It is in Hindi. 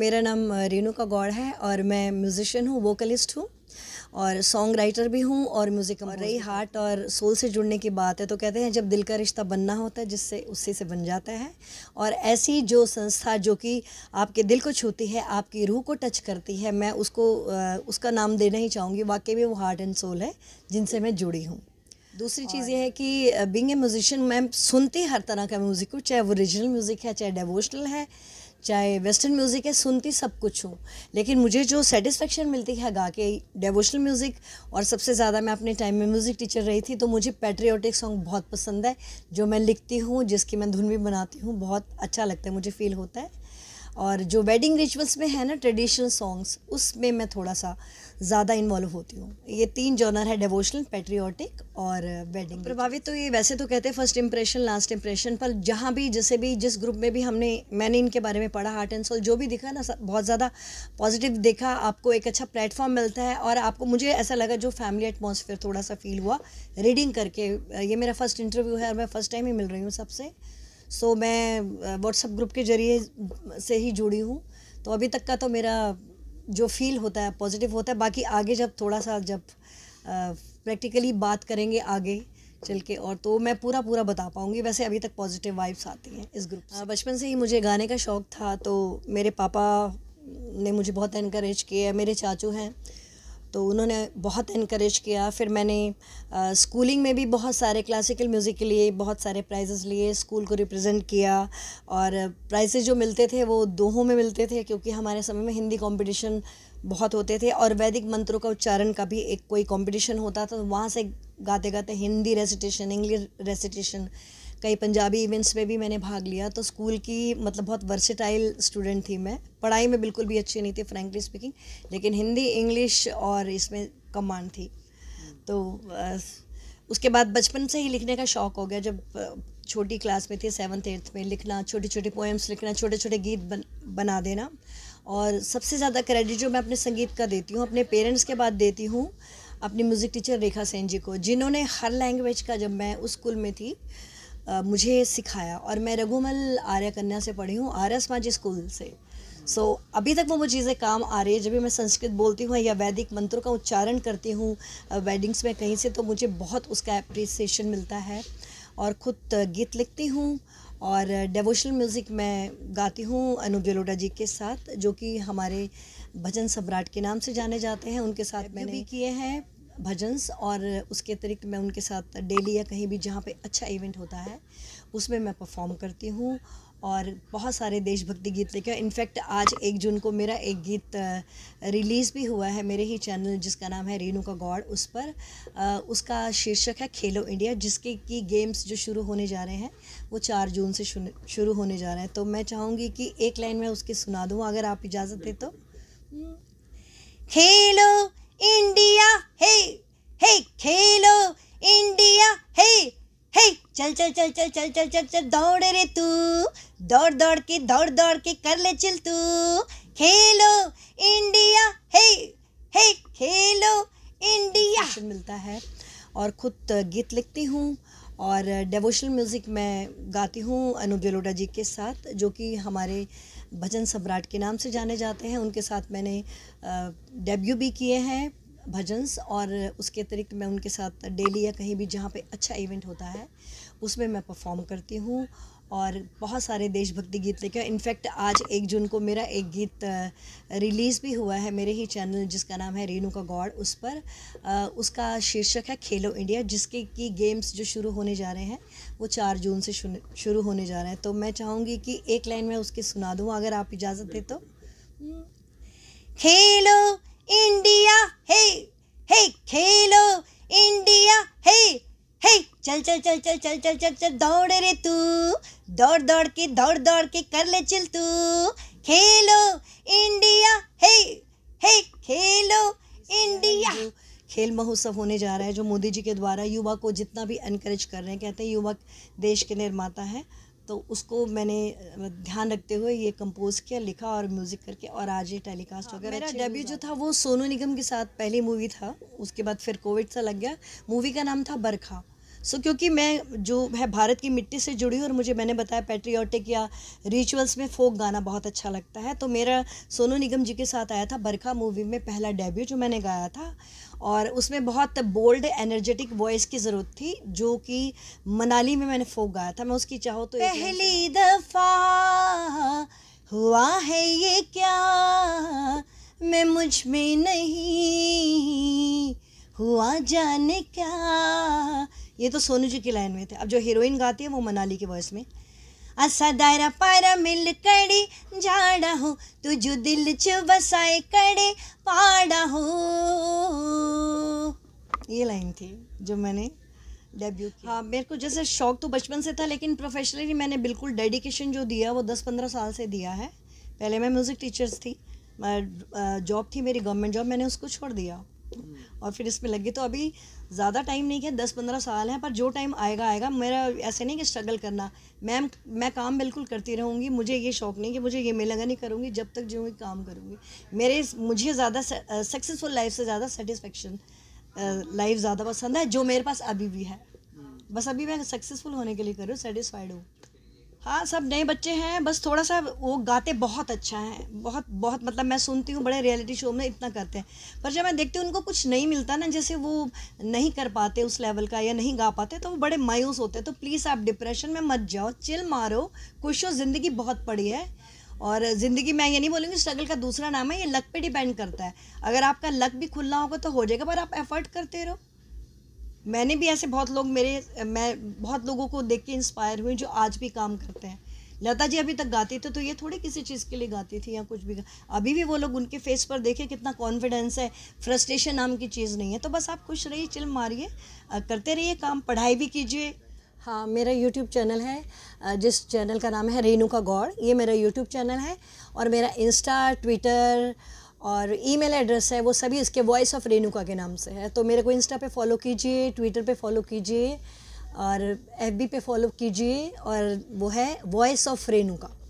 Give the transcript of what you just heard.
मेरा नाम रेणुका गौड़ है और मैं म्यूज़िशियन हूँ वोकलिस्ट हूँ और सॉन्ग राइटर भी हूँ और म्यूज़िक और रही हार्ट और सोल से जुड़ने की बात है तो कहते हैं जब दिल का रिश्ता बनना होता है जिससे उसी से बन जाता है और ऐसी जो संस्था जो कि आपके दिल को छूती है आपकी रूह को टच करती है मैं उसको उसका नाम देना ही चाहूँगी वाकई में वो हार्ट एंड सोल है जिनसे मैं जुड़ी हूँ दूसरी चीज़ ये है कि बिंग ए म्यूज़िशियन मैं सुनती हर तरह का म्यूज़िक हूँ चाहे वो ओरिजिनल म्यूज़िक है चाहे डेवोशनल है चाहे वेस्टर्न म्यूज़िक है सुनती सब कुछ हूँ लेकिन मुझे जो सेटिस्फेक्शन मिलती है गा के डेवोशनल म्यूज़िक और सबसे ज़्यादा मैं अपने टाइम में म्यूज़िक टीचर रही थी तो मुझे पेट्रियाटिक सॉन्ग बहुत पसंद है जो मैं लिखती हूँ जिसकी मैं धुन भी बनाती हूँ बहुत अच्छा लगता है मुझे फील होता है और जो वेडिंग रिचुअल्स में है ना ट्रेडिशनल सॉन्ग्स उसमें मैं थोड़ा सा ज़्यादा इन्वॉल्व होती हूँ ये तीन जॉनर है डेवोशनल पेट्रियाटिक और वेडिंग प्रभावित तो ये वैसे तो कहते हैं फर्स्ट इंप्रेशन लास्ट इंप्रेशन पर जहाँ भी जैसे भी जिस ग्रुप में भी हमने मैंने इनके बारे में पढ़ा हार्ट एंड सोल जो भी दिखा ना बहुत ज़्यादा पॉजिटिव देखा आपको एक अच्छा प्लेटफॉर्म मिलता है और आपको मुझे ऐसा लगा जो फैमिली एटमोसफियर थोड़ा सा फील हुआ रीडिंग करके ये मेरा फर्स्ट इंटरव्यू है और मैं फ़र्स्ट टाइम ही मिल रही हूँ सबसे सो मैं व्हाट्सएप uh, ग्रुप के ज़रिए से ही जुड़ी हूँ तो अभी तक का तो मेरा जो फील होता है पॉजिटिव होता है बाकी आगे जब थोड़ा सा जब प्रैक्टिकली uh, बात करेंगे आगे चल के और तो मैं पूरा पूरा बता पाऊँगी वैसे अभी तक पॉजिटिव वाइब्स आती हैं इस ग्रुप से uh, बचपन से ही मुझे गाने का शौक़ था तो मेरे पापा ने मुझे बहुत इनक्रेज किया है मेरे चाचू हैं तो उन्होंने बहुत इनक्रेज किया फिर मैंने आ, स्कूलिंग में भी बहुत सारे क्लासिकल म्यूज़िक के लिए बहुत सारे प्राइजेस लिए स्कूल को रिप्रेजेंट किया और प्राइजेस जो मिलते थे वो दोहों में मिलते थे क्योंकि हमारे समय में हिंदी कंपटीशन बहुत होते थे और वैदिक मंत्रों का उच्चारण का भी एक कोई कंपटीशन होता था तो वहाँ से गाते गाते हिंदी रेसिटेशन इंग्लिश रेसिटेशन कई पंजाबी इवेंट्स में भी मैंने भाग लिया तो स्कूल की मतलब बहुत वर्सेटाइल स्टूडेंट थी मैं पढ़ाई में बिल्कुल भी अच्छी नहीं थी फ्रेंकली स्पीकिंग लेकिन हिंदी इंग्लिश और इसमें कमांड थी तो उसके बाद बचपन से ही लिखने का शौक़ हो गया जब छोटी क्लास में थी सेवन्थ एट्थ में लिखना छोटी छोटी पोएम्स लिखना छोटे छोटे गीत बन, बना देना और सबसे ज़्यादा क्रेडिट जो मैं अपने संगीत का देती हूँ अपने पेरेंट्स के बाद देती हूँ अपनी म्यूज़िक टीचर रेखा सेन जी को जिन्होंने हर लैंग्वेज का जब मैं उस स्कूल में थी मुझे सिखाया और मैं रघुमल आर्य कन्या से पढ़ी हूँ आर एस माझी स्कूल से सो so, अभी तक वो मुझे चीज़ें काम आ रही है जब भी मैं संस्कृत बोलती हूँ या वैदिक मंत्रों का उच्चारण करती हूँ वेडिंग्स में कहीं से तो मुझे बहुत उसका अप्रिसिएशन मिलता है और ख़ुद गीत लिखती हूँ और डेवोशनल म्यूज़िक मैं गाती हूँ अनु जलोटा जी के साथ जो कि हमारे भजन सम्राट के नाम से जाने जाते हैं उनके साथ मैंने भी किए हैं भजन्स और उसके अतिरिक्त मैं उनके साथ डेली या कहीं भी जहाँ पे अच्छा इवेंट होता है उसमें मैं परफॉर्म करती हूँ और बहुत सारे देशभक्ति गीत लेकर इनफैक्ट आज एक जून को मेरा एक गीत रिलीज़ भी हुआ है मेरे ही चैनल जिसका नाम है रेणु का गौड़ उस पर आ, उसका शीर्षक है खेलो इंडिया जिसके की गेम्स जो शुरू होने जा रहे हैं वो चार जून से शुरू होने जा रहे हैं तो मैं चाहूँगी कि एक लाइन में उसकी सुना दूँ अगर आप इजाज़त दें तो खेलो इंडिया हे हे खेलो इंडिया हे हे चल चल चल चल चल चल चल चल दौड़ रे तू दौड़ दौड़ के दौड़ दौड़ के कर ले चल तू खेलो इंडिया हे हे खेलो इंडिया मिलता है और खुद गीत लिखती हूँ और डेवोशनल म्यूज़िक मैं गाती हूँ अनूप जलोटा जी के साथ जो कि हमारे भजन सम्राट के नाम से जाने जाते हैं उनके साथ मैंने डेब्यू भी किए हैं भजन्स और उसके अतिरिक्त मैं उनके साथ डेली या कहीं भी जहाँ पे अच्छा इवेंट होता है उसमें मैं परफॉर्म करती हूँ और बहुत सारे देशभक्ति गीत लेके इनफैक्ट आज एक जून को मेरा एक गीत रिलीज़ भी हुआ है मेरे ही चैनल जिसका नाम है रेनू का गॉड उस पर उसका शीर्षक है खेलो इंडिया जिसके की गेम्स जो शुरू होने जा रहे हैं वो चार जून से शुरू होने जा रहे हैं तो मैं चाहूँगी कि एक लाइन में उसकी सुना दूँ अगर आप इजाज़त दें तो खेलो इंडिया हे हे खेलो इंडिया हे हे चल चल चल चल चल चल चल चल दौड़ रे तू दौड़ दौड़ के दौड़ दौड़ के कर ले चिल तू खेलो इंडिया हे हे खेलो इंडिया खेल महोत्सव होने जा रहा है जो मोदी जी के द्वारा युवा को जितना भी इनक्रेज कर रहे हैं कहते हैं युवा देश के निर्माता है तो उसको मैंने ध्यान रखते हुए ये कंपोज किया लिखा और म्यूज़िक करके और आज ये टेलीकास्ट हाँ, वगैरह मेरा डेब्यू जो था वो सोनू निगम के साथ पहली मूवी था उसके बाद फिर कोविड सा लग गया मूवी का नाम था बरखा सो so, क्योंकि मैं जो है भारत की मिट्टी से जुड़ी हूँ और मुझे मैंने बताया पेट्रियाटिक या रिचुअल्स में फोक गाना बहुत अच्छा लगता है तो मेरा सोनू निगम जी के साथ आया था बरखा मूवी में पहला डेब्यू जो मैंने गाया था और उसमें बहुत बोल्ड एनर्जेटिक वॉइस की ज़रूरत थी जो कि मनाली में मैंने फोक गाया था मैं उसकी चाहो तो पहली दफ़ा हुआ है ये क्या मैं मुझ में नहीं हुआ जाने क्या ये तो सोनू जी की लाइन में थे अब जो हीरोइन गाती है वो मनाली के वॉइस में असदार पारा मिल कड़ी जाड़ा हो तुझ दिल च बसाए कड़े पाड़ा हो ये लाइन थी जो मैंने डेब्यू हाँ मेरे को जैसे शौक तो बचपन से था लेकिन प्रोफेशनली मैंने बिल्कुल डेडिकेशन जो दिया वो दस पंद्रह साल से दिया है पहले मैं म्यूज़िक टीचर्स थी जॉब थी मेरी गवर्नमेंट जॉब मैंने उसको छोड़ दिया हम्म। और फिर इसमें लग गई तो अभी ज़्यादा टाइम नहीं किया दस पंद्रह साल हैं पर जो टाइम आएगा आएगा मेरा ऐसे नहीं कि स्ट्रगल करना मैम मैं काम बिल्कुल करती रहूँगी मुझे ये शौक नहीं कि मुझे ये लगा नहीं करूँगी जब तक जो काम करूँगी मेरे मुझे ज़्यादा सक्सेसफुल लाइफ से ज़्यादा सेटिस्फेक्शन लाइफ ज़्यादा पसंद है जो मेरे पास अभी भी है हम्म। बस अभी मैं सक्सेसफुल होने के लिए कर रही हूँ सेटिस्फाइड हूँ हाँ सब नए बच्चे हैं बस थोड़ा सा वो गाते बहुत अच्छा हैं बहुत बहुत मतलब मैं सुनती हूँ बड़े रियलिटी शो में इतना करते हैं पर जब मैं देखती हूँ उनको कुछ नहीं मिलता ना जैसे वो नहीं कर पाते उस लेवल का या नहीं गा पाते तो वो बड़े मायूस होते हैं तो प्लीज़ आप डिप्रेशन में मत जाओ चिल मारो खुश हो ज़िंदगी बहुत पड़ी है और ज़िंदगी मैं ये नहीं बोलूँगी स्ट्रगल का दूसरा नाम है ये लक पे डिपेंड करता है अगर आपका लक भी खुला होगा तो हो जाएगा पर आप एफर्ट करते रहो मैंने भी ऐसे बहुत लोग मेरे मैं बहुत लोगों को देख के इंस्पायर हुई जो आज भी काम करते हैं लता जी अभी तक गाती थी तो, तो ये थोड़े किसी चीज़ के लिए गाती थी या कुछ भी अभी भी वो लोग उनके फेस पर देखे कितना कॉन्फिडेंस है फ्रस्ट्रेशन नाम की चीज़ नहीं है तो बस आप खुश रहिए चिल मारिए करते रहिए काम पढ़ाई भी कीजिए हाँ मेरा यूट्यूब चैनल है जिस चैनल का नाम है रेनू का गौड़ ये मेरा यूट्यूब चैनल है और मेरा इंस्टा ट्विटर और ईमेल एड्रेस है वो सभी इसके वॉइस ऑफ रेणुका के नाम से है तो मेरे को इंस्टा पे फॉलो कीजिए ट्विटर पे फॉलो कीजिए और एफ पे फॉलो कीजिए और वो है वॉइस ऑफ रेणुका